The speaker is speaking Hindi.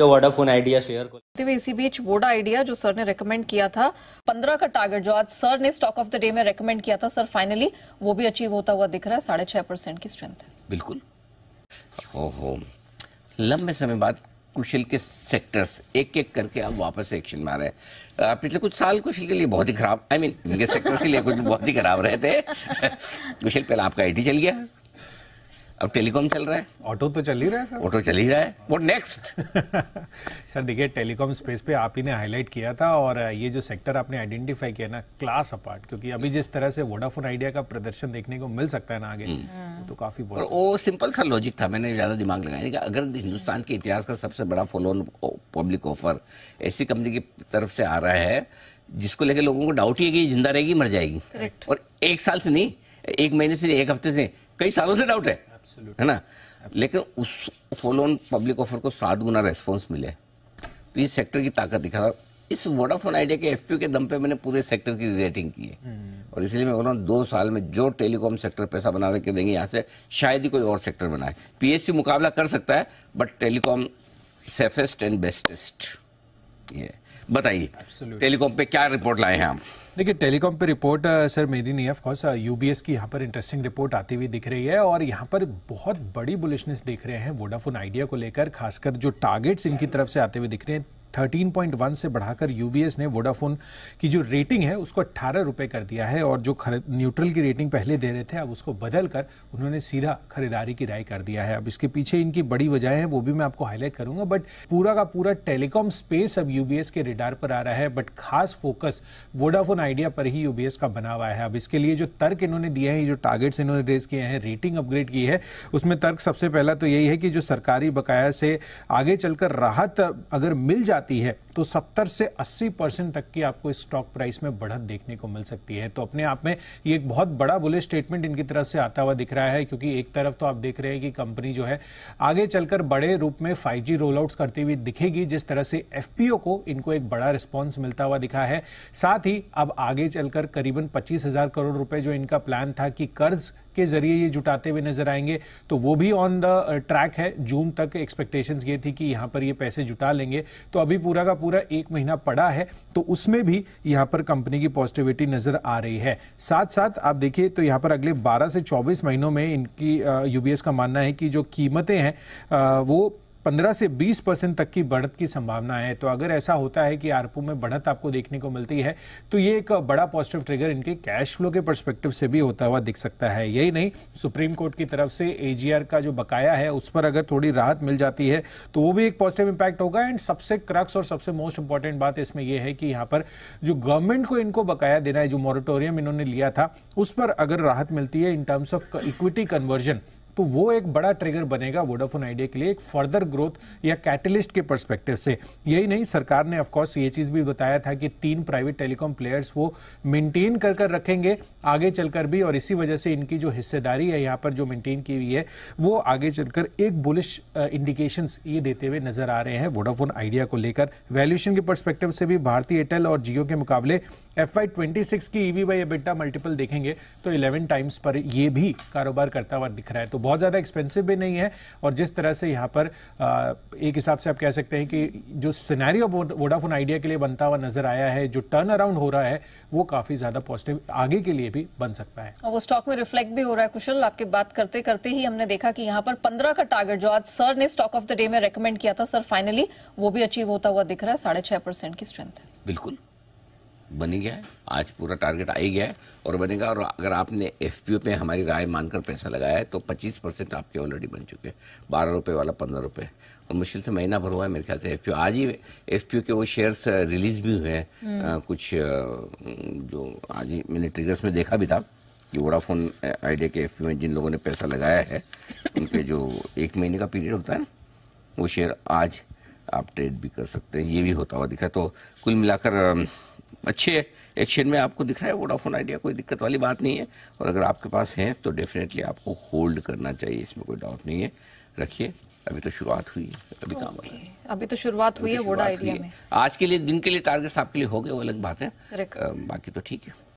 वोडाफोन आइडिया शेयर को तो इसी बीच वोडा आइडिया जो सर ने रेकमेंड किया था का टारगेट जो आज सर ने स्टॉक ऑफ द डे में रेकमेंड किया था सर फाइनली वो भी अचीव होता हुआ दिख रहा है साढ़े छह परसेंट की स्ट्रेंथ बिल्कुल ओहो लंबे समय बाद कुशल के सेक्टर्स एक एक करके आप वापस एक्शन में आ रहे हैं पिछले कुछ साल कुशल के लिए बहुत ही खराब आई I मीन mean, इनके सेक्टर्स के लिए कुछ बहुत ही खराब रहे थे कुशल पहले आपका आईडी चल गया अब टेलीकॉम चल रहा है ऑटो तो चल ही रहा है ऑटो चल ही रहा है वॉट नेक्स्ट सर देखिए टेलीकॉम स्पेस पे आप ही ने हाईलाइट किया था और ये जो सेक्टर आपने आइडेंटिफाई किया ना क्लास अपार्ट क्योंकि अभी जिस तरह से वोडाफोन आइडिया का प्रदर्शन देखने को मिल सकता है ना आगे हम्म। तो काफी और वो सिंपल सा लॉजिक था मैंने ज्यादा दिमाग लगाया कि अगर हिंदुस्तान के इतिहास का सबसे बड़ा फॉलोन पब्लिक ऑफर ऐसी कंपनी की तरफ से आ रहा है जिसको लेकर लोगों को डाउट ही है कि जिंदा रहेगी मर जाएगी और एक साल से नहीं एक महीने से एक हफ्ते से कई सालों से डाउट है है ना लेकिन उस फॉलो ऑन पब्लिक ऑफर को सात गुना रेस्पॉन्स मिले तो ये सेक्टर की ताकत दिखा रहा इस वोडाफोन आइडिया के एफ के दम पे मैंने पूरे सेक्टर की रेटिंग की है हम्म। और इसलिए मैं बोल रहा हूँ दो साल में जो टेलीकॉम सेक्टर पैसा बना के देंगे यहाँ से शायद ही कोई और सेक्टर बनाए पीएससी मुकाबला कर सकता है but telecom safest and bestest ये बताइए टेलीकॉम पे क्या रिपोर्ट लाए हैं आप देखिए टेलीकॉम पे रिपोर्ट सर मेरी नहीं है ऑफकोर्स यूबीएस की यहाँ पर इंटरेस्टिंग रिपोर्ट आती हुई दिख रही है और यहाँ पर बहुत बड़ी बुलिशनेस देख रहे हैं वोडाफोन आइडिया को लेकर खासकर जो टारगेट्स इनकी तरफ से आते हुए दिख रहे हैं 13.1 से बढ़ाकर यूबीएस ने वोडाफोन की जो रेटिंग है उसको अट्ठारह रुपये कर दिया है और जो खरीद न्यूट्रल की रेटिंग पहले दे रहे थे अब उसको बदल कर उन्होंने सीधा खरीदारी की राय कर दिया है अब इसके पीछे इनकी बड़ी वजह है वो भी मैं आपको हाईलाइट करूंगा बट पूरा का पूरा टेलीकॉम स्पेस अब यूबीएस के रिडार पर आ रहा है बट खास फोकस वोडाफोन आइडिया पर ही यूबीएस का बना हुआ है अब इसके लिए जो तर्क इन्होंने दिए हैं जो टारगेट्स इन्होंने रेज किए हैं रेटिंग अपग्रेड की है उसमें तर्क सबसे पहला तो यही है कि जो सरकारी बकाया से आगे चलकर राहत अगर मिल जाती जाती है तो 70 से 80 परसेंट तक की आपको स्टॉक प्राइस में बढ़त देखने को मिल सकती है तो अपने आप में ये एक बहुत बड़ा बुले स्टेटमेंट इनकी तरफ से आता हुआ दिख रहा है क्योंकि एक तरफ तो आप देख रहे हैं कि कंपनी जो है आगे चलकर बड़े रूप में 5G जी रोल आउट करती हुई दिखेगी जिस तरह से एफ को इनको एक बड़ा रिस्पॉन्स मिलता हुआ दिखा है साथ ही अब आगे चलकर करीबन पच्चीस करोड़ रुपए जो इनका प्लान था कि कर्ज के जरिए ये जुटाते हुए नजर आएंगे तो वो भी ऑन द ट्रैक है जून तक एक्सपेक्टेशंस ये थी कि यहां पर ये पैसे जुटा लेंगे तो अभी पूरा का पूरा एक महीना पड़ा है तो उसमें भी यहाँ पर कंपनी की पॉजिटिविटी नजर आ रही है साथ साथ आप देखिए तो यहाँ पर अगले 12 से 24 महीनों में इनकी यूबीएस का मानना है कि जो कीमतें हैं वो 15 से 20 परसेंट तक की बढ़त की संभावना है तो अगर ऐसा होता है कि आरपू में बढ़त आपको देखने को मिलती है तो ये एक बड़ा पॉजिटिव ट्रिगर इनके कैश फ्लो के परस्पेक्टिव से भी होता हुआ दिख सकता है यही नहीं सुप्रीम कोर्ट की तरफ से एजीआर का जो बकाया है उस पर अगर थोड़ी राहत मिल जाती है तो वो भी एक पॉजिटिव इंपैक्ट होगा एंड सबसे क्रक्स और सबसे मोस्ट इंपॉर्टेंट बात इसमें यह है कि यहाँ पर जो गवर्नमेंट को इनको बकाया देना है जो मॉरिटोरियम इन्होंने लिया था उस पर अगर राहत मिलती है in terms of equity conversion तो वो एक बड़ा ट्रिगर बनेगा वोडाफोन आइडिया के लिए एक फर्दर ग्रोथ या कैटलिस्ट के परस्पेक्टिव से यही नहीं सरकार ने ऑफकोर्स ये चीज़ भी बताया था कि तीन प्राइवेट टेलीकॉम प्लेयर्स वो मेंटेन कर कर रखेंगे आगे चलकर भी और इसी वजह से इनकी जो हिस्सेदारी है यहाँ पर जो मेंटेन की हुई है वो आगे चलकर एक बुलिश इंडिकेशन ये देते हुए नजर आ रहे हैं वोडाफोन आइडिया को लेकर वैल्यूशन के परस्पेक्टिव से भी भारतीय एयरटेल और जियो के मुकाबले एफ आई ट्वेंटी सिक्स की ईवी बाई एबिटा मल्टीपल देखेंगे तो इलेवन टाइम्स पर ये भी कारोबार करता हुआ दिख रहा है तो बहुत ज़्यादा एक्सपेंसिव भी नहीं है और जिस तरह से यहाँ पर एक हिसाब से आप कह सकते हैं कि जो सिनेरियो वोडाफोन आइडिया के लिए बनता हुआ नजर आया है जो टर्न अराउंड हो रहा है वो काफ़ी ज़्यादा पॉजिटिव आगे के लिए भी बन सकता है और वो स्टॉक में रिफ्लेक्ट भी हो रहा है कुशल आपके बात करते करते ही हमने देखा कि यहाँ पर पंद्रह का टारगेट जो आज सर ने स्टॉक ऑफ द डे में रिकमेंड किया था सर फाइनली वो भी अचीव होता हुआ दिख रहा है साढ़े की स्ट्रेंथ है बिल्कुल बन गया है आज पूरा टारगेट आ ही गया है और बनेगा और अगर आपने एफ पे हमारी राय मानकर पैसा लगाया है तो 25 परसेंट आपके ऑलरेडी बन चुके हैं बारह रुपये वाला पंद्रह रुपये और मुश्किल से महीना भर हुआ है मेरे ख्याल से एफ आज ही एफ के वो शेयर्स रिलीज uh, भी हुए हैं हम्म। uh, कुछ uh, जो आज ही मैंने ट्रिगर्स में देखा भी था कि वोडाफोन आइडिया के एफ में जिन लोगों ने पैसा लगाया है उनके जो एक महीने का पीरियड होता है ना वो शेयर आज आप ट्रेड भी कर सकते हैं ये भी होता हुआ दिखा तो कुल मिलाकर um, अच्छे एक्शन में आपको दिख रहा है वोडाफोन आइडिया कोई दिक्कत वाली बात नहीं है और अगर आपके पास है तो डेफिनेटली आपको होल्ड करना चाहिए इसमें कोई डाउट नहीं है रखिए अभी तो शुरुआत हुई है अभी काम okay. अभी तो शुरुआत हुई है वोडा आइडिया में आज के लिए दिन के लिए टारगेट्स आपके लिए हो गए वो अलग बात है बाकी तो ठीक है